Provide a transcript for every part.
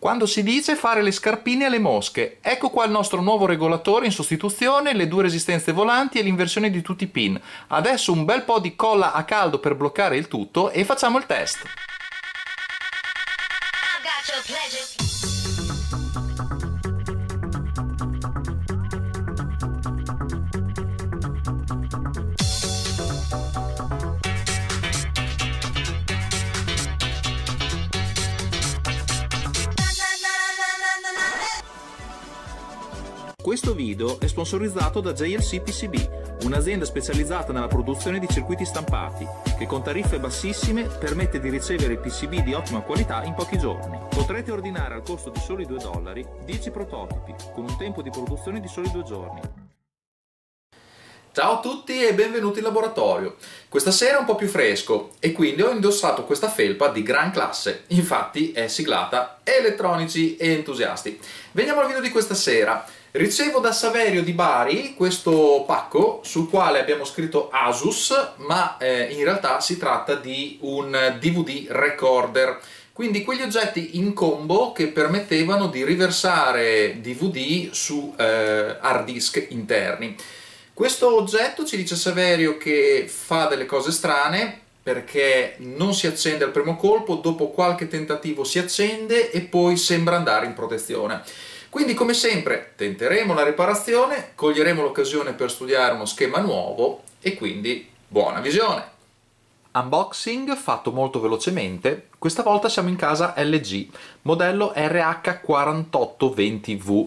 Quando si dice fare le scarpine alle mosche, ecco qua il nostro nuovo regolatore in sostituzione, le due resistenze volanti e l'inversione di tutti i pin. Adesso un bel po' di colla a caldo per bloccare il tutto e facciamo il test. Questo video è sponsorizzato da JLC PCB, un'azienda specializzata nella produzione di circuiti stampati, che con tariffe bassissime permette di ricevere PCB di ottima qualità in pochi giorni. Potrete ordinare al costo di soli 2 dollari 10 prototipi, con un tempo di produzione di soli 2 giorni. Ciao a tutti e benvenuti in laboratorio. Questa sera è un po' più fresco e quindi ho indossato questa felpa di gran classe, infatti è siglata elettronici e entusiasti. Veniamo al video di questa sera. Ricevo da Saverio di Bari questo pacco sul quale abbiamo scritto Asus, ma eh, in realtà si tratta di un DVD recorder quindi quegli oggetti in combo che permettevano di riversare DVD su eh, hard disk interni. Questo oggetto ci dice Saverio che fa delle cose strane perché non si accende al primo colpo, dopo qualche tentativo si accende e poi sembra andare in protezione. Quindi come sempre tenteremo la riparazione, coglieremo l'occasione per studiare uno schema nuovo e quindi buona visione! Unboxing fatto molto velocemente, questa volta siamo in casa LG, modello RH4820V.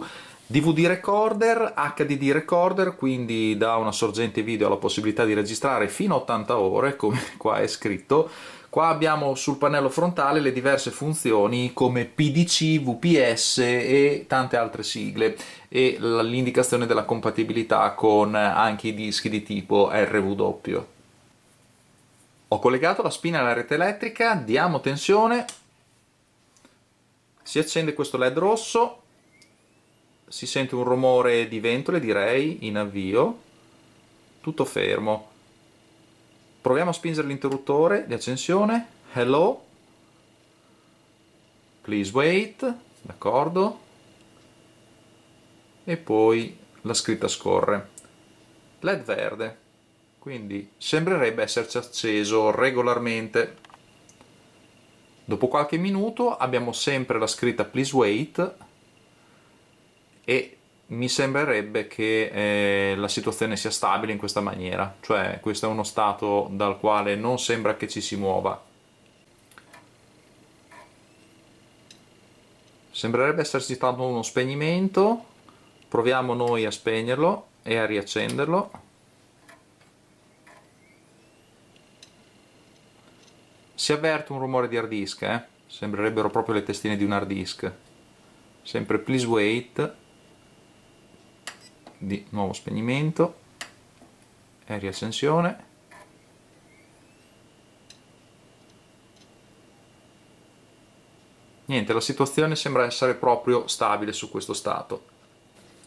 DVD recorder, HDD recorder, quindi da una sorgente video la possibilità di registrare fino a 80 ore, come qua è scritto. Qua abbiamo sul pannello frontale le diverse funzioni come PDC, VPS e tante altre sigle e l'indicazione della compatibilità con anche i dischi di tipo RW. Ho collegato la spina alla rete elettrica, diamo tensione, si accende questo led rosso, si sente un rumore di ventole, direi, in avvio, tutto fermo. Proviamo a spingere l'interruttore di accensione, hello, please wait, d'accordo, e poi la scritta scorre. LED verde, quindi sembrerebbe esserci acceso regolarmente. Dopo qualche minuto abbiamo sempre la scritta please wait e mi sembrerebbe che eh, la situazione sia stabile in questa maniera, cioè questo è uno stato dal quale non sembra che ci si muova. Sembrerebbe esserci stato uno spegnimento, proviamo noi a spegnerlo e a riaccenderlo. Si avverte un rumore di hard disk, eh? sembrerebbero proprio le testine di un hard disk. Sempre please wait di nuovo spegnimento e riaccensione niente la situazione sembra essere proprio stabile su questo stato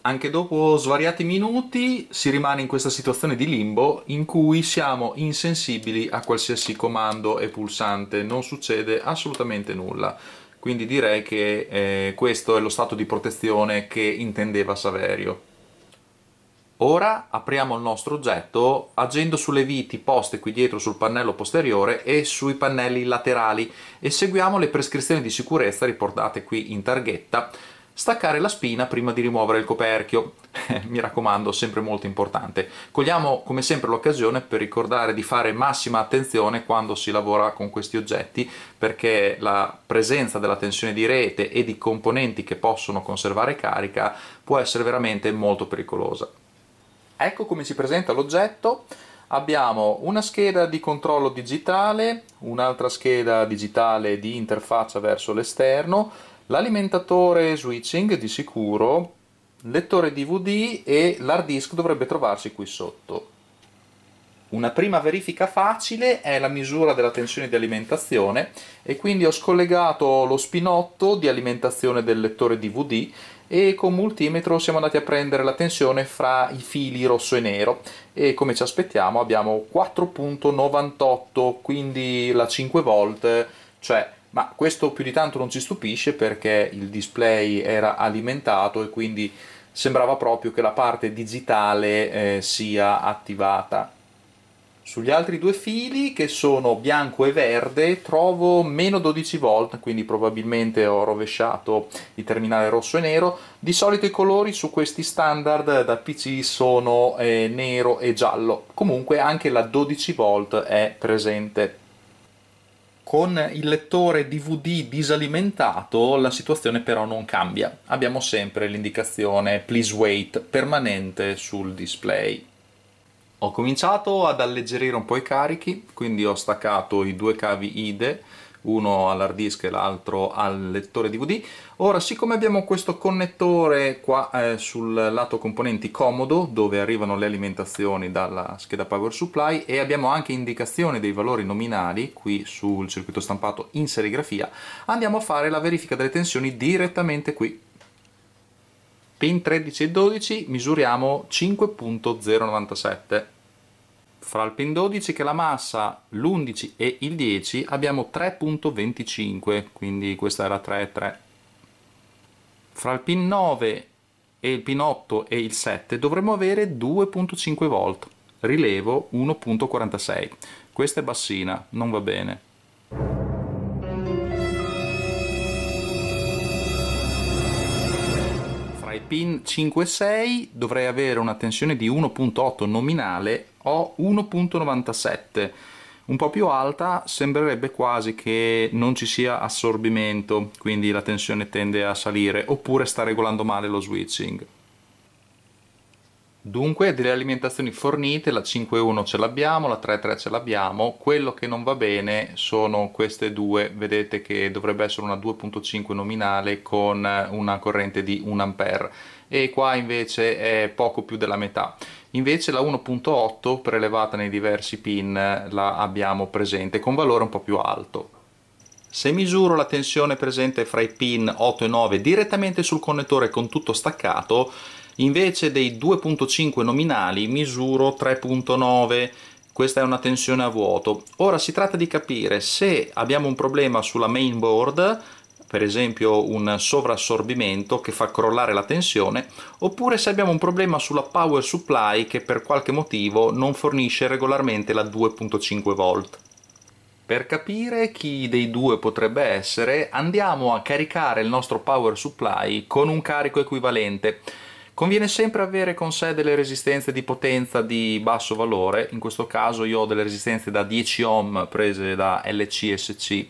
anche dopo svariati minuti si rimane in questa situazione di limbo in cui siamo insensibili a qualsiasi comando e pulsante, non succede assolutamente nulla. Quindi direi che eh, questo è lo stato di protezione che intendeva Saverio. Ora apriamo il nostro oggetto agendo sulle viti poste qui dietro sul pannello posteriore e sui pannelli laterali e seguiamo le prescrizioni di sicurezza riportate qui in targhetta staccare la spina prima di rimuovere il coperchio. Mi raccomando, sempre molto importante. Cogliamo come sempre l'occasione per ricordare di fare massima attenzione quando si lavora con questi oggetti, perché la presenza della tensione di rete e di componenti che possono conservare carica può essere veramente molto pericolosa. Ecco come si presenta l'oggetto. Abbiamo una scheda di controllo digitale, un'altra scheda digitale di interfaccia verso l'esterno, l'alimentatore switching di sicuro, lettore DVD e l'hard disk dovrebbe trovarsi qui sotto. Una prima verifica facile è la misura della tensione di alimentazione e quindi ho scollegato lo spinotto di alimentazione del lettore DVD e con multimetro siamo andati a prendere la tensione fra i fili rosso e nero e come ci aspettiamo abbiamo 4.98 quindi la 5 volt cioè ma questo più di tanto non ci stupisce perché il display era alimentato e quindi sembrava proprio che la parte digitale eh, sia attivata sugli altri due fili, che sono bianco e verde, trovo meno 12 volt, quindi probabilmente ho rovesciato il terminale rosso e nero. Di solito i colori su questi standard da PC sono eh, nero e giallo. Comunque anche la 12 volt è presente. Con il lettore DVD disalimentato la situazione però non cambia. Abbiamo sempre l'indicazione Please Wait permanente sul display. Ho cominciato ad alleggerire un po' i carichi, quindi ho staccato i due cavi IDE, uno all'hard disk e l'altro al lettore DVD. Ora, siccome abbiamo questo connettore qua eh, sul lato componenti comodo, dove arrivano le alimentazioni dalla scheda power supply, e abbiamo anche indicazione dei valori nominali, qui sul circuito stampato in serigrafia, andiamo a fare la verifica delle tensioni direttamente qui Pin 13 e 12 misuriamo 5.097. Fra il pin 12 che è la massa, l'11 e il 10 abbiamo 3.25, quindi questa era 3,3. Fra il pin 9 e il pin 8 e il 7 dovremmo avere 2.5 volt, rilevo 1.46. Questa è bassina, non va bene. pin 5 e 6 dovrei avere una tensione di 1.8 nominale o 1.97 un po' più alta sembrerebbe quasi che non ci sia assorbimento quindi la tensione tende a salire oppure sta regolando male lo switching Dunque, delle alimentazioni fornite, la 5.1 ce l'abbiamo, la 3.3 ce l'abbiamo, quello che non va bene sono queste due, vedete che dovrebbe essere una 2.5 nominale con una corrente di 1 A e qua invece è poco più della metà. Invece la 1.8 prelevata nei diversi pin la abbiamo presente con valore un po' più alto. Se misuro la tensione presente fra i pin 8 e 9 direttamente sul connettore con tutto staccato invece dei 2.5 nominali misuro 3.9 questa è una tensione a vuoto ora si tratta di capire se abbiamo un problema sulla main board per esempio un sovrassorbimento che fa crollare la tensione, oppure se abbiamo un problema sulla power supply che per qualche motivo non fornisce regolarmente la 2.5 volt. Per capire chi dei due potrebbe essere, andiamo a caricare il nostro power supply con un carico equivalente. Conviene sempre avere con sé delle resistenze di potenza di basso valore, in questo caso io ho delle resistenze da 10 ohm prese da LCSC eh,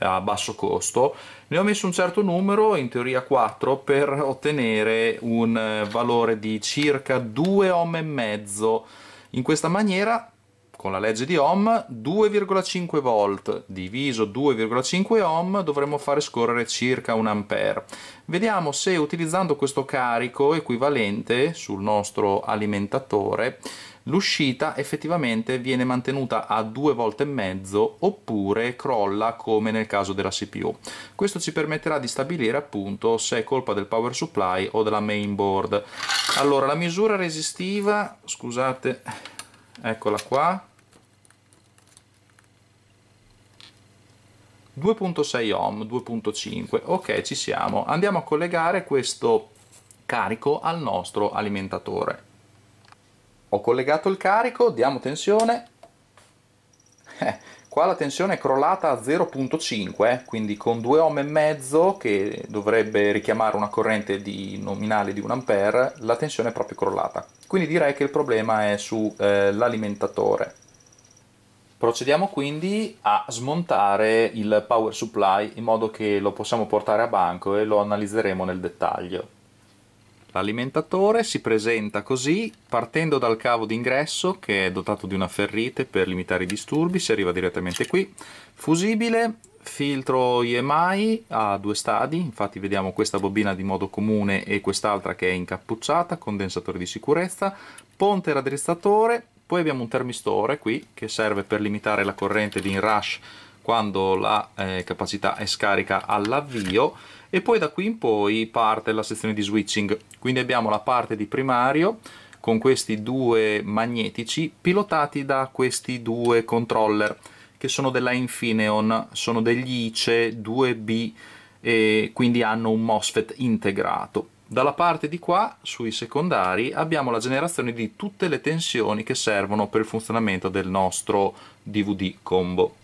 a basso costo, ne ho messo un certo numero, in teoria 4, per ottenere un eh, valore di circa 2 ohm e mezzo. In questa maniera con la legge di Ohm 2,5 volt diviso 2,5 ohm dovremmo fare scorrere circa 1 ampere vediamo se utilizzando questo carico equivalente sul nostro alimentatore l'uscita effettivamente viene mantenuta a due volte e mezzo oppure crolla come nel caso della CPU. Questo ci permetterà di stabilire appunto se è colpa del power supply o della mainboard. Allora la misura resistiva, scusate, eccola qua, 2.6 ohm 2.5 ok ci siamo andiamo a collegare questo carico al nostro alimentatore ho collegato il carico diamo tensione eh, qua la tensione è crollata a 0.5 quindi con 2 ohm e mezzo che dovrebbe richiamare una corrente di nominale di 1 ampere la tensione è proprio crollata quindi direi che il problema è sull'alimentatore eh, Procediamo quindi a smontare il power supply in modo che lo possiamo portare a banco e lo analizzeremo nel dettaglio. L'alimentatore si presenta così, partendo dal cavo d'ingresso che è dotato di una ferrite per limitare i disturbi, si arriva direttamente qui, fusibile, filtro IMI a due stadi, infatti vediamo questa bobina di modo comune e quest'altra che è incappucciata, condensatore di sicurezza, ponte raddrizzatore, poi abbiamo un termistore qui che serve per limitare la corrente di inrush quando la eh, capacità è scarica all'avvio e poi da qui in poi parte la sezione di switching. Quindi abbiamo la parte di primario con questi due magnetici pilotati da questi due controller che sono della Infineon, sono degli ICE 2B e quindi hanno un MOSFET integrato. Dalla parte di qua, sui secondari, abbiamo la generazione di tutte le tensioni che servono per il funzionamento del nostro DVD combo.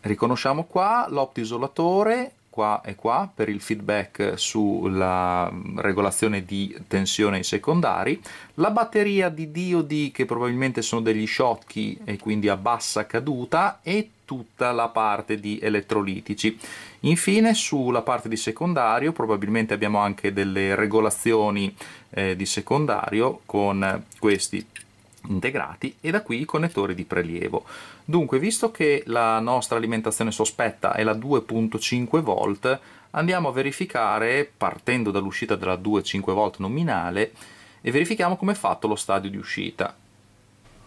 Riconosciamo qua l'optisolatore, qua e qua, per il feedback sulla regolazione di tensione ai secondari, la batteria di DOD, che probabilmente sono degli sciocchi e quindi a bassa caduta e tutta la parte di elettrolitici. Infine sulla parte di secondario probabilmente abbiamo anche delle regolazioni eh, di secondario con questi integrati e da qui i connettori di prelievo. Dunque, visto che la nostra alimentazione sospetta è la 2.5 volt andiamo a verificare, partendo dall'uscita della 2.5 volt nominale, e verifichiamo come è fatto lo stadio di uscita.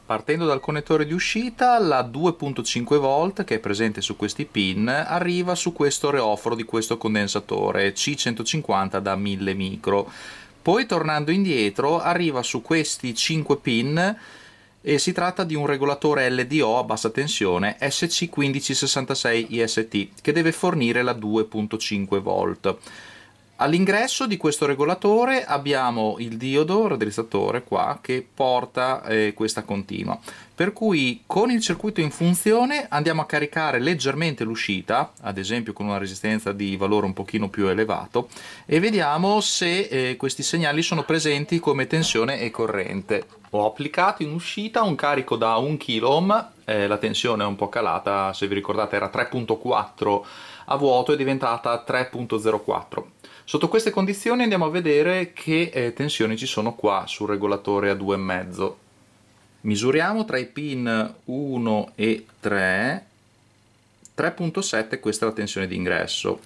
Partendo dal connettore di uscita, la 2.5 volt che è presente su questi pin arriva su questo reoforo di questo condensatore C150 da 1000 micro. Poi tornando indietro arriva su questi 5 pin e si tratta di un regolatore LDO a bassa tensione SC1566 IST che deve fornire la 2.5 volt All'ingresso di questo regolatore abbiamo il diodo raddrizzatore qua che porta eh, questa continua per cui con il circuito in funzione andiamo a caricare leggermente l'uscita ad esempio con una resistenza di valore un pochino più elevato e vediamo se eh, questi segnali sono presenti come tensione e corrente ho applicato in uscita un carico da 1 kΩ eh, la tensione è un po' calata se vi ricordate era 3.4 a vuoto è diventata 3.04 Sotto queste condizioni andiamo a vedere che eh, tensioni ci sono qua sul regolatore a 2,5. Misuriamo tra i pin 1 e 3, 3.7 questa è la tensione d'ingresso.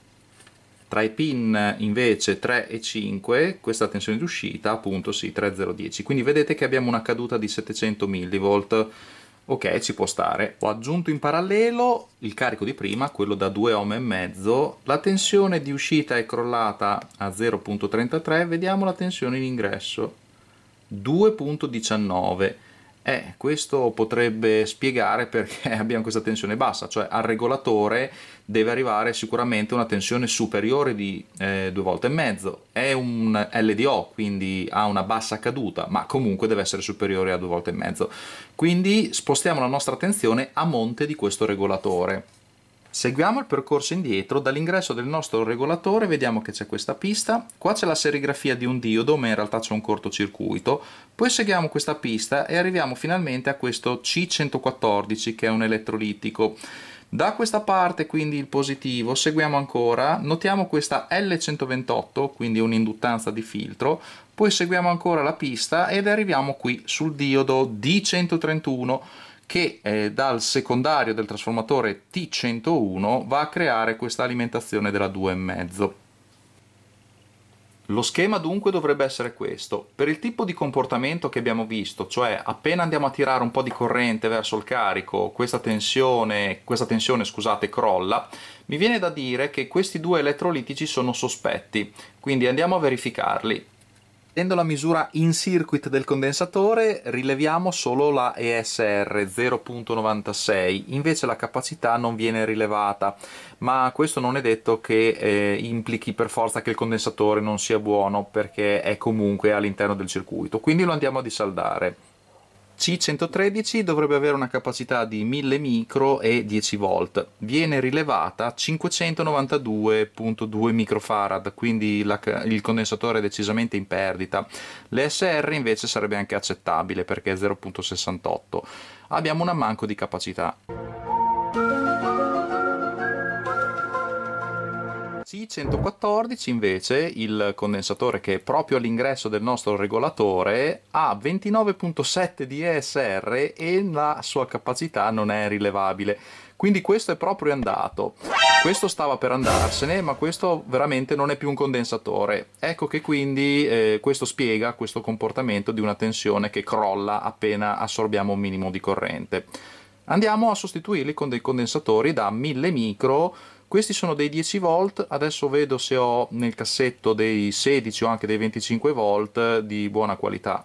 tra i pin eh, invece 3 e 5 questa è la tensione d'uscita, appunto sì 3010 quindi vedete che abbiamo una caduta di 700 mV ok ci può stare ho aggiunto in parallelo il carico di prima quello da 2 ohm e mezzo la tensione di uscita è crollata a 0.33 vediamo la tensione in ingresso 2.19 eh, questo potrebbe spiegare perché abbiamo questa tensione bassa, cioè al regolatore deve arrivare sicuramente una tensione superiore di eh, due volte e mezzo. È un LDO, quindi ha una bassa caduta, ma comunque deve essere superiore a due volte e mezzo. Quindi spostiamo la nostra attenzione a monte di questo regolatore. Seguiamo il percorso indietro, dall'ingresso del nostro regolatore vediamo che c'è questa pista, qua c'è la serigrafia di un diodo, ma in realtà c'è un cortocircuito, poi seguiamo questa pista e arriviamo finalmente a questo C114 che è un elettrolitico. Da questa parte, quindi il positivo, seguiamo ancora, notiamo questa L128, quindi un'induttanza di filtro, poi seguiamo ancora la pista ed arriviamo qui sul diodo D131, che eh, dal secondario del trasformatore T101 va a creare questa alimentazione della 2,5. Lo schema dunque dovrebbe essere questo. Per il tipo di comportamento che abbiamo visto, cioè appena andiamo a tirare un po' di corrente verso il carico, questa tensione, questa tensione scusate, crolla, mi viene da dire che questi due elettrolitici sono sospetti, quindi andiamo a verificarli. Partendo la misura in circuit del condensatore rileviamo solo la ESR 0.96, invece la capacità non viene rilevata, ma questo non è detto che eh, implichi per forza che il condensatore non sia buono perché è comunque all'interno del circuito, quindi lo andiamo a disaldare. C113 dovrebbe avere una capacità di 1000 micro e 10 volt. Viene rilevata 592.2 microfarad, quindi la, il condensatore è decisamente in perdita. L'SR invece sarebbe anche accettabile perché è 0.68. Abbiamo un ammanco di capacità. C114 invece il condensatore che è proprio all'ingresso del nostro regolatore ha 29.7 di ESR e la sua capacità non è rilevabile quindi questo è proprio andato questo stava per andarsene ma questo veramente non è più un condensatore ecco che quindi eh, questo spiega questo comportamento di una tensione che crolla appena assorbiamo un minimo di corrente andiamo a sostituirli con dei condensatori da 1000 micro questi sono dei 10 volt adesso vedo se ho nel cassetto dei 16 o anche dei 25 volt di buona qualità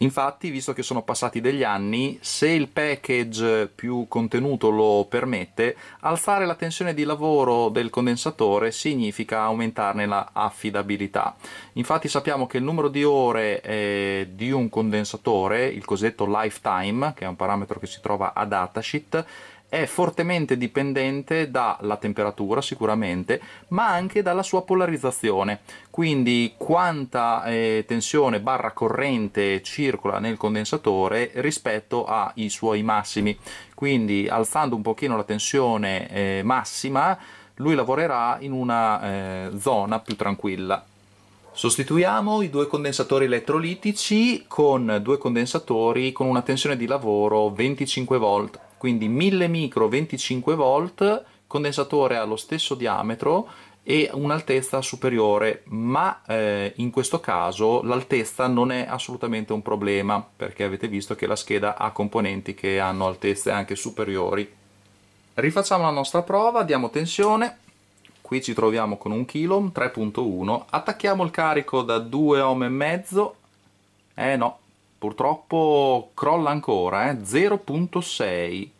Infatti, visto che sono passati degli anni, se il package più contenuto lo permette, alzare la tensione di lavoro del condensatore significa aumentarne la affidabilità. Infatti sappiamo che il numero di ore eh, di un condensatore, il cosiddetto lifetime, che è un parametro che si trova a datasheet, è fortemente dipendente dalla temperatura sicuramente, ma anche dalla sua polarizzazione, quindi quanta eh, tensione barra corrente circola nel condensatore rispetto ai suoi massimi. Quindi alzando un pochino la tensione eh, massima, lui lavorerà in una eh, zona più tranquilla. Sostituiamo i due condensatori elettrolitici con due condensatori con una tensione di lavoro 25 volt quindi 1000 micro 25 volt, condensatore allo stesso diametro e un'altezza superiore, ma eh, in questo caso l'altezza non è assolutamente un problema, perché avete visto che la scheda ha componenti che hanno altezze anche superiori. Rifacciamo la nostra prova, diamo tensione, qui ci troviamo con un kg, 3.1, attacchiamo il carico da 2 ohm e mezzo, eh no, purtroppo crolla ancora, eh? 0.6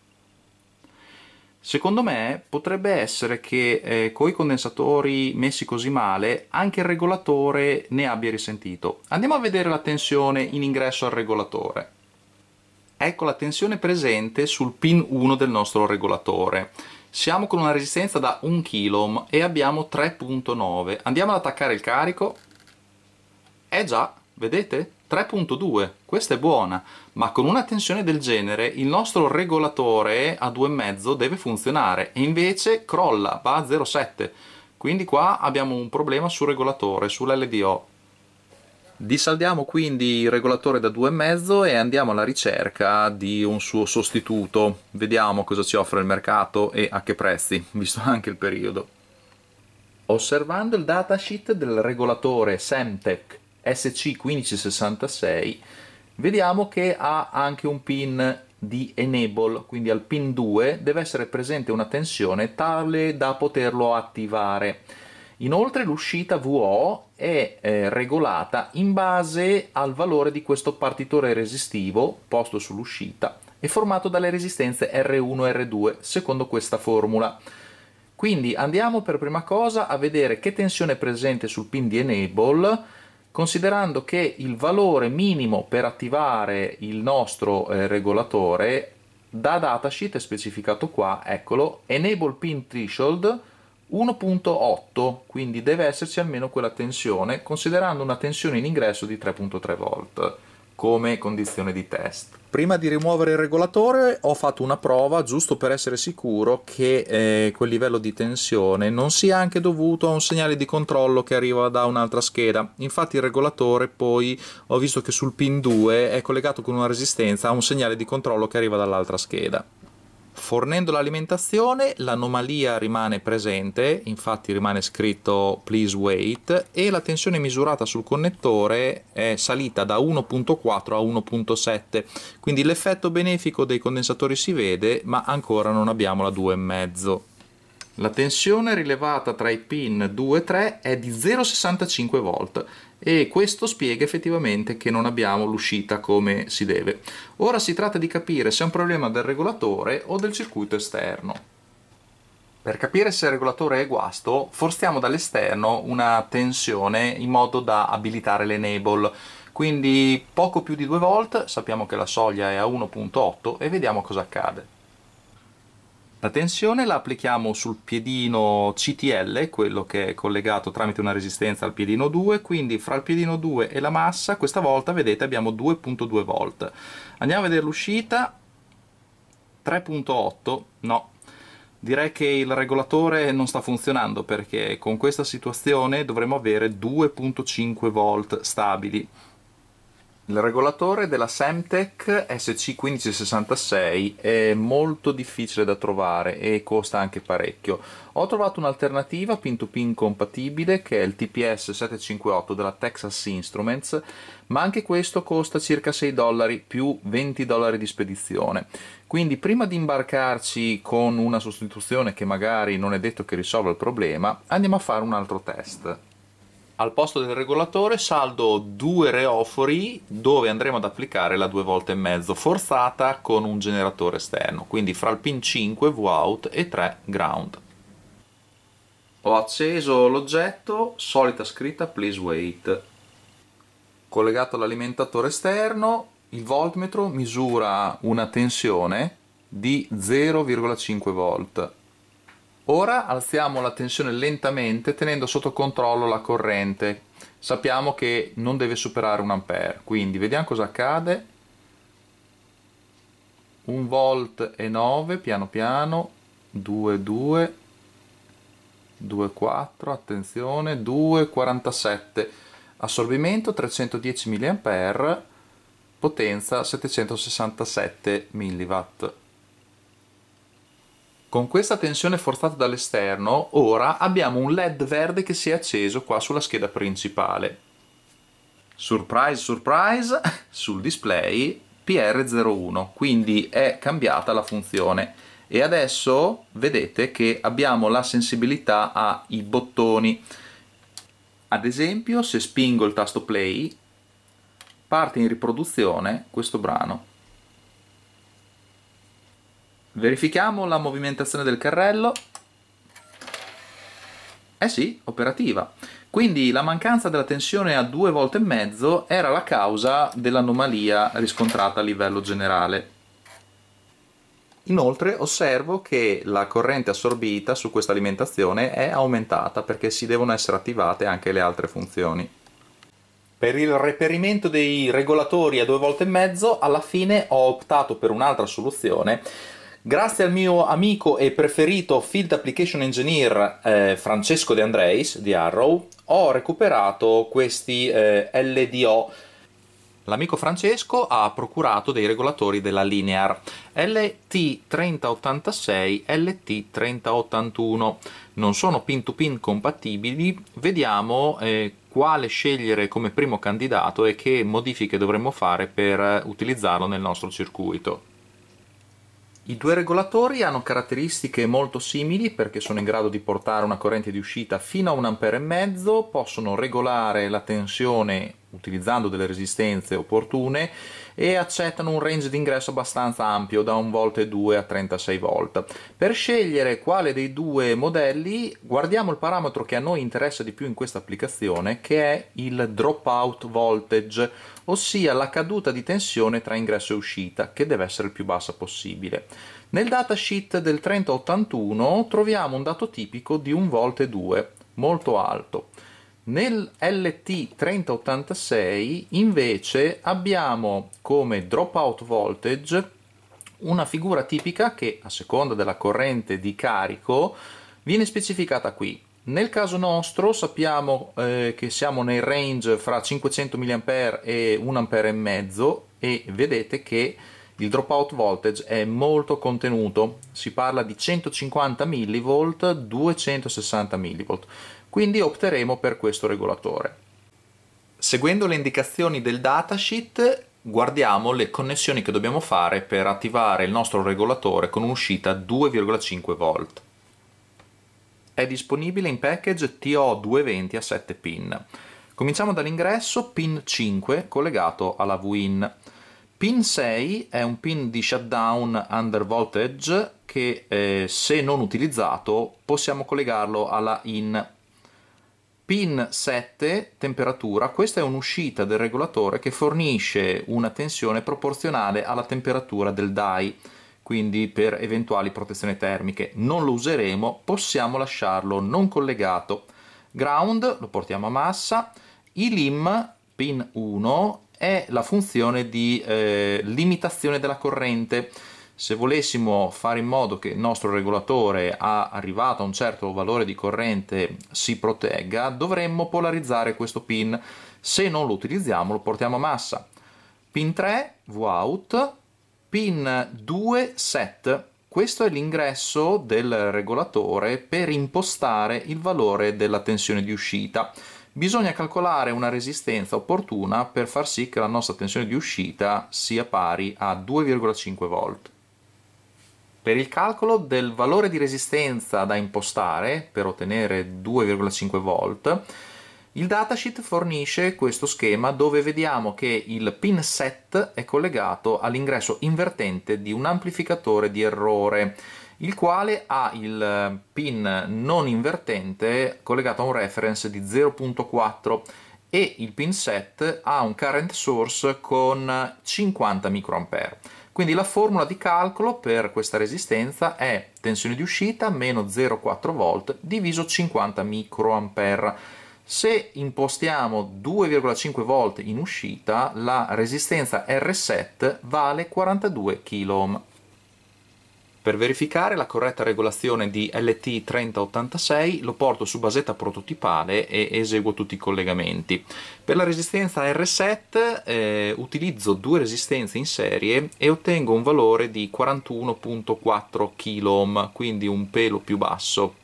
Secondo me potrebbe essere che eh, i condensatori messi così male anche il regolatore ne abbia risentito. Andiamo a vedere la tensione in ingresso al regolatore. Ecco la tensione presente sul pin 1 del nostro regolatore. Siamo con una resistenza da 1 kΩ e abbiamo 3.9. Andiamo ad attaccare il carico. È eh già, vedete? 3.2, questa è buona, ma con una tensione del genere il nostro regolatore a 2,5 deve funzionare e invece crolla, va a 0,7. Quindi qua abbiamo un problema sul regolatore, sull'LDO. Disaldiamo quindi il regolatore da 2,5 e andiamo alla ricerca di un suo sostituto. Vediamo cosa ci offre il mercato e a che prezzi, visto anche il periodo. Osservando il datasheet del regolatore Semtech SC1566 vediamo che ha anche un pin di enable, quindi al pin 2 deve essere presente una tensione tale da poterlo attivare. Inoltre l'uscita VO è eh, regolata in base al valore di questo partitore resistivo posto sull'uscita e formato dalle resistenze R1 e R2 secondo questa formula. Quindi andiamo per prima cosa a vedere che tensione è presente sul pin di enable considerando che il valore minimo per attivare il nostro eh, regolatore da datasheet è specificato qua, eccolo, enable pin threshold 1.8, quindi deve esserci almeno quella tensione, considerando una tensione in ingresso di 3.3 volt come condizione di test. Prima di rimuovere il regolatore ho fatto una prova giusto per essere sicuro che eh, quel livello di tensione non sia anche dovuto a un segnale di controllo che arriva da un'altra scheda. Infatti il regolatore poi ho visto che sul pin 2 è collegato con una resistenza a un segnale di controllo che arriva dall'altra scheda. Fornendo l'alimentazione l'anomalia rimane presente, infatti rimane scritto please wait e la tensione misurata sul connettore è salita da 1.4 a 1.7, quindi l'effetto benefico dei condensatori si vede ma ancora non abbiamo la 2,5. La tensione rilevata tra i pin 2 e 3 è di 0,65 V, e questo spiega effettivamente che non abbiamo l'uscita come si deve. Ora si tratta di capire se è un problema del regolatore o del circuito esterno. Per capire se il regolatore è guasto, forziamo dall'esterno una tensione in modo da abilitare l'enable, quindi poco più di 2 volt, sappiamo che la soglia è a 1.8 e vediamo cosa accade. La tensione la applichiamo sul piedino CTL, quello che è collegato tramite una resistenza al piedino 2, quindi fra il piedino 2 e la massa, questa volta vedete abbiamo 2.2 volt. Andiamo a vedere l'uscita, 3.8, no, direi che il regolatore non sta funzionando perché con questa situazione dovremmo avere 2.5 volt stabili. Il regolatore della Semtech SC1566 è molto difficile da trovare e costa anche parecchio. Ho trovato un'alternativa pin-to-pin compatibile che è il TPS 758 della Texas Instruments, ma anche questo costa circa 6 dollari più 20 dollari di spedizione. Quindi prima di imbarcarci con una sostituzione che magari non è detto che risolva il problema, andiamo a fare un altro test al posto del regolatore saldo due reofori dove andremo ad applicare la due volte e mezzo forzata con un generatore esterno, quindi fra il pin 5 Vout e 3 ground. Ho acceso l'oggetto, solita scritta please wait. Collegato all'alimentatore esterno, il voltmetro misura una tensione di 0,5 volt Ora alziamo la tensione lentamente tenendo sotto controllo la corrente. Sappiamo che non deve superare un ampere, quindi vediamo cosa accade. 1 volt e 9 piano piano, 2 2 2 4, attenzione, 2 47. Assorbimento 310 mA, potenza 767 mW. Con questa tensione forzata dall'esterno, ora abbiamo un LED verde che si è acceso qua sulla scheda principale. Surprise, surprise, sul display PR01, quindi è cambiata la funzione. E adesso vedete che abbiamo la sensibilità ai bottoni. Ad esempio, se spingo il tasto play, parte in riproduzione questo brano. Verifichiamo la movimentazione del carrello. Eh sì, operativa. Quindi la mancanza della tensione a due volte e mezzo era la causa dell'anomalia riscontrata a livello generale. Inoltre osservo che la corrente assorbita su questa alimentazione è aumentata perché si devono essere attivate anche le altre funzioni. Per il reperimento dei regolatori a due volte e mezzo alla fine ho optato per un'altra soluzione Grazie al mio amico e preferito Field Application Engineer eh, Francesco De Andreis di Arrow ho recuperato questi eh, LDO. L'amico Francesco ha procurato dei regolatori della Linear LT3086 LT3081. Non sono pin-to-pin compatibili, vediamo eh, quale scegliere come primo candidato e che modifiche dovremmo fare per eh, utilizzarlo nel nostro circuito. I due regolatori hanno caratteristiche molto simili perché sono in grado di portare una corrente di uscita fino a 1,5 A, possono regolare la tensione utilizzando delle resistenze opportune e accettano un range di ingresso abbastanza ampio da 1V2 a 36V. Per scegliere quale dei due modelli guardiamo il parametro che a noi interessa di più in questa applicazione che è il dropout voltage ossia la caduta di tensione tra ingresso e uscita che deve essere il più bassa possibile. Nel datasheet del 3081 troviamo un dato tipico di 1V2 molto alto nel LT 3086 invece abbiamo come dropout voltage una figura tipica che a seconda della corrente di carico viene specificata qui. Nel caso nostro sappiamo eh, che siamo nel range fra 500 mA e 1,5 A e e vedete che il dropout voltage è molto contenuto, si parla di 150 mV, 260 mV, quindi opteremo per questo regolatore. Seguendo le indicazioni del datasheet guardiamo le connessioni che dobbiamo fare per attivare il nostro regolatore con un'uscita 2,5 V. È disponibile in package TO220 a 7 pin. Cominciamo dall'ingresso pin 5 collegato alla VIN. Pin 6 è un pin di shutdown under voltage che eh, se non utilizzato possiamo collegarlo alla IN Pin 7 temperatura, questa è un'uscita del regolatore che fornisce una tensione proporzionale alla temperatura del DAI, quindi per eventuali protezioni termiche. Non lo useremo, possiamo lasciarlo non collegato. Ground lo portiamo a massa, ILIM pin 1 è la funzione di eh, limitazione della corrente se volessimo fare in modo che il nostro regolatore a arrivato a un certo valore di corrente si protegga dovremmo polarizzare questo pin se non lo utilizziamo lo portiamo a massa pin 3 vout pin 2 set questo è l'ingresso del regolatore per impostare il valore della tensione di uscita bisogna calcolare una resistenza opportuna per far sì che la nostra tensione di uscita sia pari a 2,5 volt per il calcolo del valore di resistenza da impostare per ottenere 2,5 volt, il datasheet fornisce questo schema dove vediamo che il pin set è collegato all'ingresso invertente di un amplificatore di errore il quale ha il pin non invertente collegato a un reference di 0.4 e il pin set ha un current source con 50 microampere. Quindi la formula di calcolo per questa resistenza è tensione di uscita meno 0,4 volt diviso 50 microampere. Se impostiamo 2,5 volt in uscita, la resistenza R7 vale 42 kΩ. Per verificare la corretta regolazione di LT3086 lo porto su basetta prototipale e eseguo tutti i collegamenti. Per la resistenza R-Set eh, utilizzo due resistenze in serie e ottengo un valore di 41.4 kOhm, quindi un pelo più basso.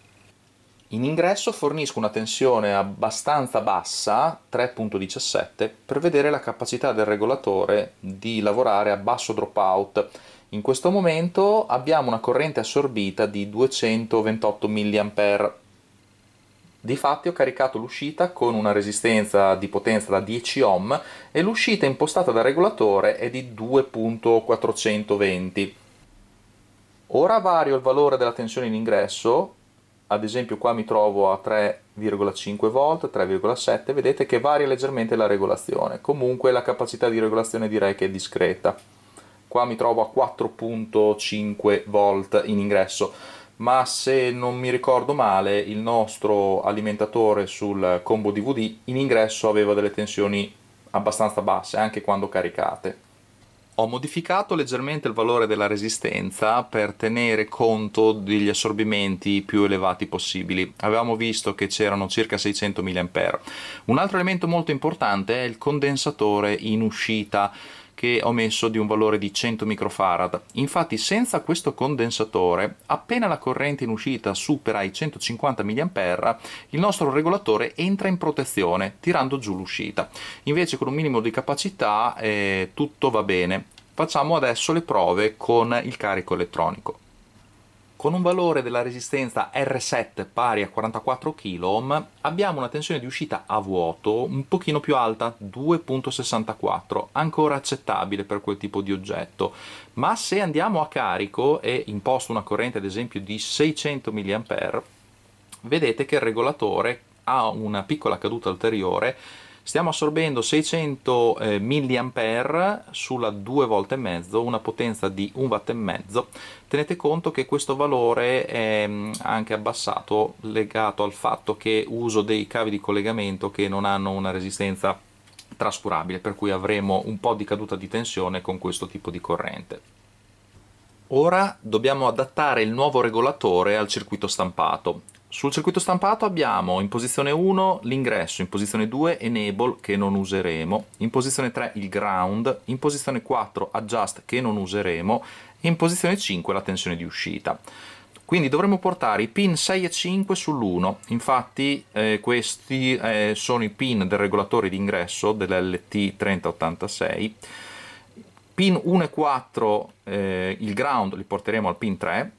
In ingresso fornisco una tensione abbastanza bassa, 3.17, per vedere la capacità del regolatore di lavorare a basso dropout in questo momento abbiamo una corrente assorbita di 228 mA. Difatti ho caricato l'uscita con una resistenza di potenza da 10 ohm e l'uscita impostata dal regolatore è di 2.420. Ora vario il valore della tensione in ingresso, ad esempio qua mi trovo a 3,5 V, 3,7, vedete che varia leggermente la regolazione, comunque la capacità di regolazione direi che è discreta qua mi trovo a 4.5 volt in ingresso ma se non mi ricordo male il nostro alimentatore sul combo DVD in ingresso aveva delle tensioni abbastanza basse anche quando caricate ho modificato leggermente il valore della resistenza per tenere conto degli assorbimenti più elevati possibili. Avevamo visto che c'erano circa 600 mA. Un altro elemento molto importante è il condensatore in uscita che ho messo di un valore di 100 microfarad. Infatti senza questo condensatore, appena la corrente in uscita supera i 150 mA, il nostro regolatore entra in protezione, tirando giù l'uscita. Invece con un minimo di capacità eh, tutto va bene. Facciamo adesso le prove con il carico elettronico con un valore della resistenza R7 pari a 44 kOhm abbiamo una tensione di uscita a vuoto un pochino più alta, 2.64, ancora accettabile per quel tipo di oggetto, ma se andiamo a carico e imposto una corrente ad esempio di 600 mA, vedete che il regolatore ha una piccola caduta ulteriore stiamo assorbendo 600 eh, mAh sulla 2 volte e mezzo, una potenza di 1 watt e mezzo. Tenete conto che questo valore è mm, anche abbassato legato al fatto che uso dei cavi di collegamento che non hanno una resistenza trascurabile, per cui avremo un po' di caduta di tensione con questo tipo di corrente. Ora dobbiamo adattare il nuovo regolatore al circuito stampato. Sul circuito stampato abbiamo in posizione 1 l'ingresso, in posizione 2 enable che non useremo, in posizione 3 il ground, in posizione 4 adjust che non useremo e in posizione 5 la tensione di uscita. Quindi dovremo portare i pin 6 e 5 sull'1, infatti eh, questi eh, sono i pin del regolatore di ingresso dell'LT3086 pin 1 e 4 eh, il ground li porteremo al pin 3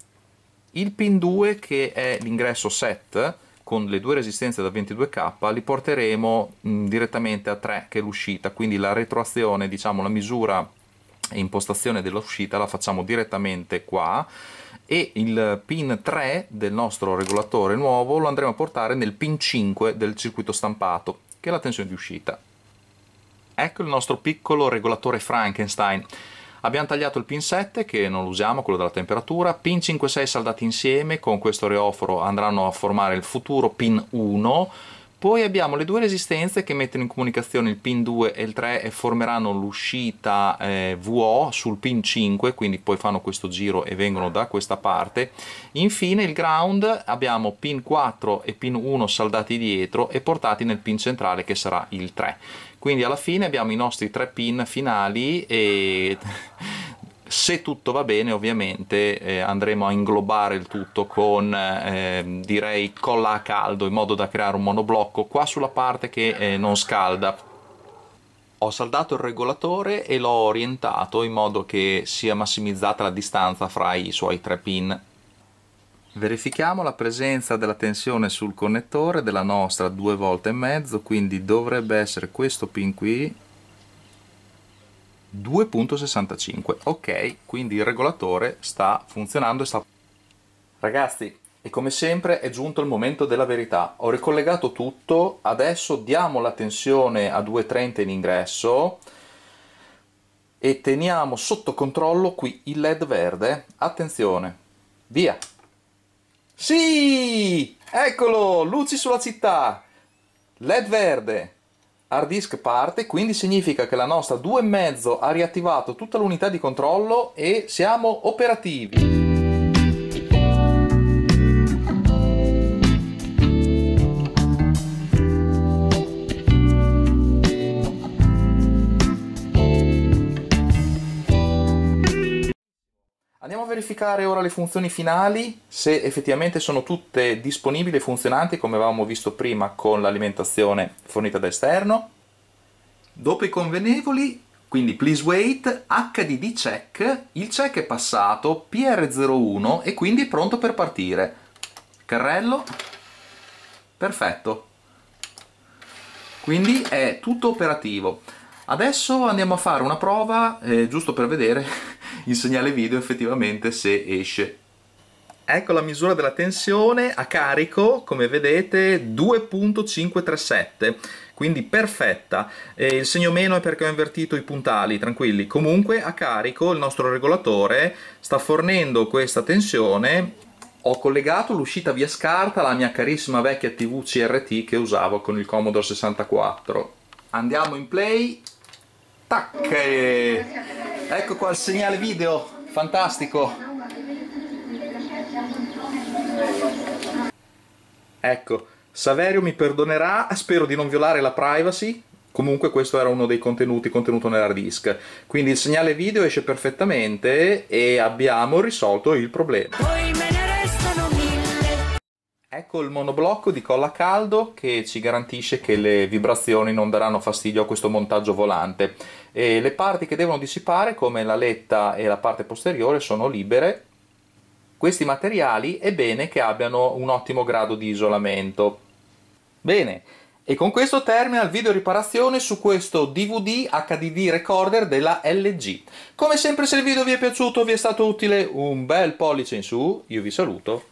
il pin 2, che è l'ingresso set, con le due resistenze da 22k, li porteremo mh, mm, direttamente a 3, che è l'uscita, quindi la retroazione, diciamo la misura e impostazione dell'uscita la facciamo direttamente qua e il pin 3 del nostro regolatore nuovo lo andremo a portare nel pin 5 del circuito stampato, che è la tensione di uscita. Ecco il nostro piccolo regolatore Frankenstein. Abbiamo tagliato il pin 7 che non lo usiamo, quello della temperatura, pin 5 e 6 saldati insieme, con questo reoforo andranno a formare il futuro pin 1, poi abbiamo le due resistenze che mettono in comunicazione il pin 2 e il 3 e formeranno l'uscita eh, VO sul pin 5, quindi poi fanno questo giro e vengono da questa parte. Infine il ground abbiamo pin 4 e pin 1 saldati dietro e portati nel pin centrale che sarà il 3 quindi alla fine abbiamo i nostri tre pin finali e se tutto va bene ovviamente eh, andremo a inglobare il tutto con eh, direi colla a caldo in modo da creare un monoblocco qua sulla parte che eh, non scalda ho saldato il regolatore e l'ho orientato in modo che sia massimizzata la distanza fra i suoi tre pin verifichiamo la presenza della tensione sul connettore della nostra due volte e mezzo quindi dovrebbe essere questo pin qui 2.65 ok quindi il regolatore sta funzionando e sta ragazzi e come sempre è giunto il momento della verità ho ricollegato tutto adesso diamo la tensione a 230 in ingresso e teniamo sotto controllo qui il led verde attenzione via sì! Eccolo! Luci sulla città! LED verde! Hard disk parte, quindi significa che la nostra 2.5 ha riattivato tutta l'unità di controllo e siamo operativi. verificare ora le funzioni finali se effettivamente sono tutte disponibili e funzionanti come avevamo visto prima con l'alimentazione fornita da esterno. Dopo i convenevoli, quindi please wait, HDD check, il check è passato, PR01 e quindi è pronto per partire. Carrello, perfetto. Quindi è tutto operativo. Adesso andiamo a fare una prova, eh, giusto per vedere il segnale video effettivamente se esce. Ecco la misura della tensione a carico, come vedete 2.537, quindi perfetta. Eh, il segno meno è perché ho invertito i puntali, tranquilli. Comunque a carico il nostro regolatore sta fornendo questa tensione. Ho collegato l'uscita via scarta alla mia carissima vecchia TV CRT che usavo con il Commodore 64. Andiamo in play tac ecco qua il segnale video fantastico ecco Saverio mi perdonerà spero di non violare la privacy comunque questo era uno dei contenuti contenuto nell'hard disk quindi il segnale video esce perfettamente e abbiamo risolto il problema Ecco il monoblocco di colla caldo che ci garantisce che le vibrazioni non daranno fastidio a questo montaggio volante. E le parti che devono dissipare come l'aletta e la parte posteriore sono libere. Questi materiali è bene che abbiano un ottimo grado di isolamento. Bene, e con questo termina il video riparazione su questo DVD HDD recorder della LG. Come sempre se il video vi è piaciuto, o vi è stato utile, un bel pollice in su, io vi saluto